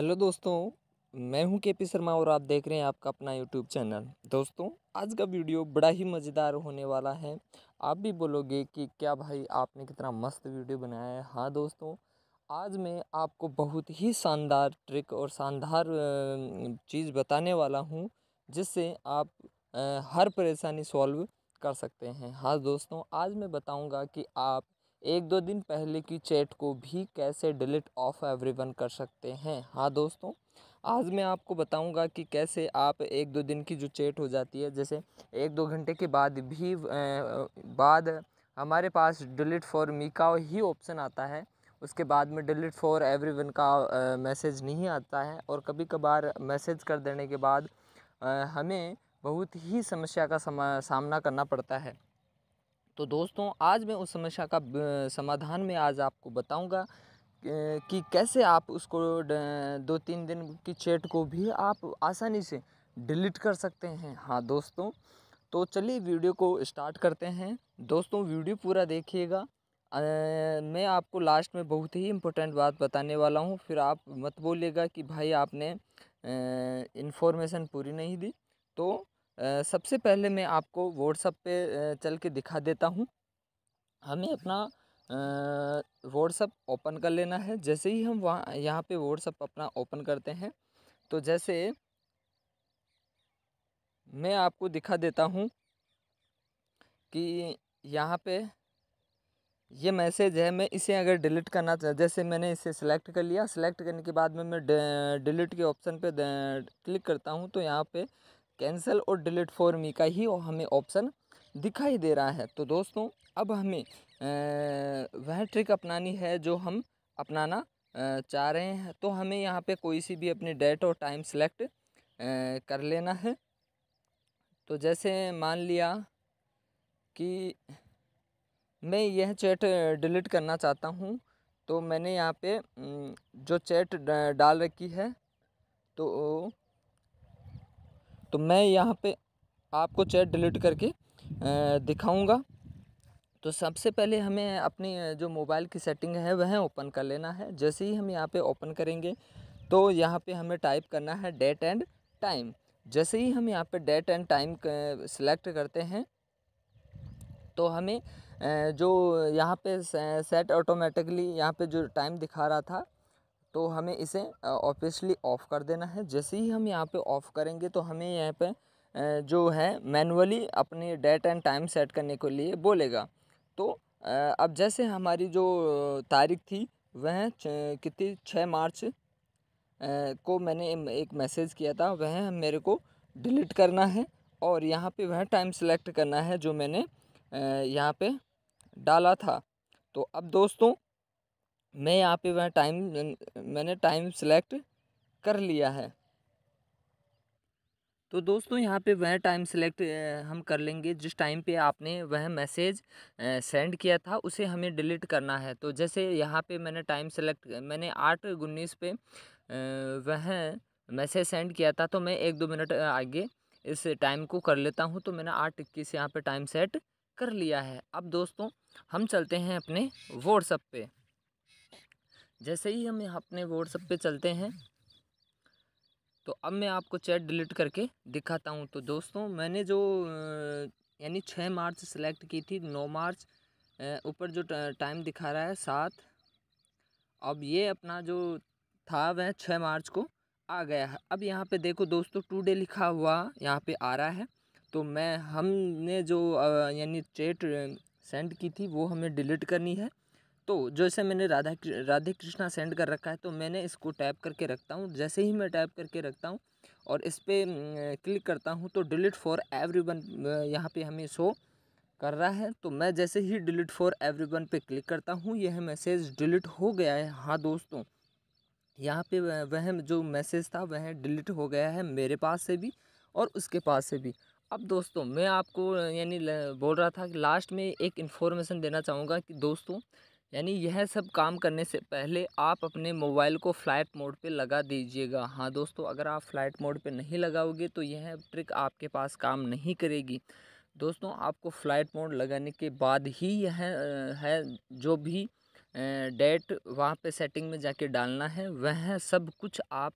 hello दोस्तों मैं हूं के पी शर्मा और आप देख रहे हैं आपका अपना यूट्यूब चैनल दोस्तों आज का वीडियो बड़ा ही मज़ेदार होने वाला है आप भी बोलोगे कि क्या भाई आपने कितना मस्त वीडियो बनाया है हाँ दोस्तों आज मैं आपको बहुत ही शानदार ट्रिक और शानदार चीज़ बताने वाला हूँ जिससे आप हर परेशानी सॉल्व कर सकते हैं हाँ दोस्तों आज मैं बताऊँगा कि आप एक दो दिन पहले की चैट को भी कैसे डिलीट ऑफ एवरीवन कर सकते हैं हाँ दोस्तों आज मैं आपको बताऊंगा कि कैसे आप एक दो दिन की जो चैट हो जाती है जैसे एक दो घंटे के बाद भी बाद हमारे पास डिलीट फॉर मी का ही ऑप्शन आता है उसके बाद में डिलीट फॉर एवरीवन का मैसेज नहीं आता है और कभी कभार मैसेज कर देने के बाद आ, हमें बहुत ही समस्या का समा, सामना करना पड़ता है तो दोस्तों आज मैं उस समस्या का समाधान में आज आपको बताऊंगा कि कैसे आप उसको दो तीन दिन की चैट को भी आप आसानी से डिलीट कर सकते हैं हाँ दोस्तों तो चलिए वीडियो को स्टार्ट करते हैं दोस्तों वीडियो पूरा देखिएगा मैं आपको लास्ट में बहुत ही इम्पोर्टेंट बात बताने वाला हूँ फिर आप मत बोलिएगा कि भाई आपने इन्फॉर्मेशन पूरी नहीं दी तो सबसे पहले मैं आपको व्हाट्सअप पे चल के दिखा देता हूँ हमें अपना व्हाट्सअप ओपन कर लेना है जैसे ही हम वहाँ यहाँ पर व्हाट्सअप अपना ओपन करते हैं तो जैसे मैं आपको दिखा देता हूँ कि यहाँ पे ये मैसेज है मैं इसे अगर डिलीट करना जैसे मैंने इसे सिलेक्ट कर लिया सेलेक्ट करने के बाद में मैं डिलीट के ऑप्शन पे क्लिक करता हूँ तो यहाँ पे कैंसिल और डिलीट फॉर मी का ही हमें ऑप्शन दिखाई दे रहा है तो दोस्तों अब हमें वह ट्रिक अपनानी है जो हम अपनाना चाह रहे हैं तो हमें यहाँ पे कोई सी भी अपनी डेट और टाइम सेलेक्ट कर लेना है तो जैसे मान लिया कि मैं यह चैट डिलीट करना चाहता हूँ तो मैंने यहाँ पे जो चैट डाल रखी है तो तो मैं यहाँ पे आपको चैट डिलीट करके दिखाऊंगा तो सबसे पहले हमें अपनी जो मोबाइल की सेटिंग है वह ओपन कर लेना है जैसे ही हम यहाँ पे ओपन करेंगे तो यहाँ पे हमें टाइप करना है डेट एंड टाइम जैसे ही हम यहाँ पे डेट एंड टाइम सेलेक्ट करते हैं तो हमें जो यहाँ पे सेट ऑटोमेटिकली यहाँ पे जो टाइम दिखा रहा था तो हमें इसे ऑफिशली ऑफ़ कर देना है जैसे ही हम यहाँ पे ऑफ़ करेंगे तो हमें यहाँ पे जो है मैनुअली अपने डेट एंड टाइम सेट करने के लिए बोलेगा तो अब जैसे हमारी जो तारीख थी वह कितनी छः मार्च को मैंने एक मैसेज किया था वह मेरे को डिलीट करना है और यहाँ पे वह टाइम सेलेक्ट करना है जो मैंने यहाँ पे डाला था तो अब दोस्तों मैं यहाँ पे वह टाइम मैंने टाइम सेलेक्ट कर लिया है तो दोस्तों यहाँ पे वह टाइम सेलेक्ट हम कर लेंगे जिस टाइम पे आपने वह मैसेज सेंड किया था उसे हमें डिलीट करना है तो जैसे यहाँ पे मैंने टाइम सेलेक्ट मैंने आठ उन्नीस पे वह मैसेज सेंड किया था तो मैं एक दो मिनट आगे इस टाइम को कर लेता हूँ तो मैंने आठ इक्कीस यहाँ पर टाइम सेट कर लिया है अब दोस्तों हम चलते हैं अपने व्हाट्सअप पे जैसे ही हम यहाँ अपने व्हाट्सअप पे चलते हैं तो अब मैं आपको चैट डिलीट करके दिखाता हूँ तो दोस्तों मैंने जो यानी छः मार्च सेलेक्ट की थी नौ मार्च ऊपर जो टाइम दिखा रहा है सात अब ये अपना जो था वह छः मार्च को आ गया है अब यहाँ पे देखो दोस्तों टू डे लिखा हुआ यहाँ पे आ रहा है तो मैं हमने जो यानी चैट सेंड की थी वो हमें डिलीट करनी है तो जैसे मैंने राधा राधे कृष्णा सेंड कर रखा है तो मैंने इसको टैप करके रखता हूँ जैसे ही मैं टैप करके रखता हूँ और इस पर क्लिक करता हूँ तो डिलीट फॉर एवरी वन यहाँ पर हमें शो कर रहा है तो मैं जैसे ही डिलीट फॉर एवरी वन पर क्लिक करता हूँ यह मैसेज डिलीट हो गया है हाँ दोस्तों यहाँ पे वह जो मैसेज था वह डिलीट हो गया है मेरे पास से भी और उसके पास से भी अब दोस्तों मैं आपको यानी बोल रहा था कि लास्ट में एक इन्फॉर्मेशन देना चाहूँगा कि दोस्तों यानी यह सब काम करने से पहले आप अपने मोबाइल को फ़्लाइट मोड पे लगा दीजिएगा हाँ दोस्तों अगर आप फ़्लाइट मोड पे नहीं लगाओगे तो यह ट्रिक आपके पास काम नहीं करेगी दोस्तों आपको फ़्लाइट मोड लगाने के बाद ही यह है जो भी डेट वहाँ पे सेटिंग में जाके डालना है वह सब कुछ आप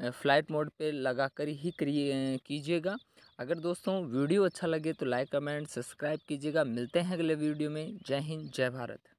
फ़्लाइट मोड पे लगा कर ही करिए कीजिएगा अगर दोस्तों वीडियो अच्छा लगे तो लाइक कमेंट सब्सक्राइब कीजिएगा मिलते हैं अगले वीडियो में जय हिंद जय भारत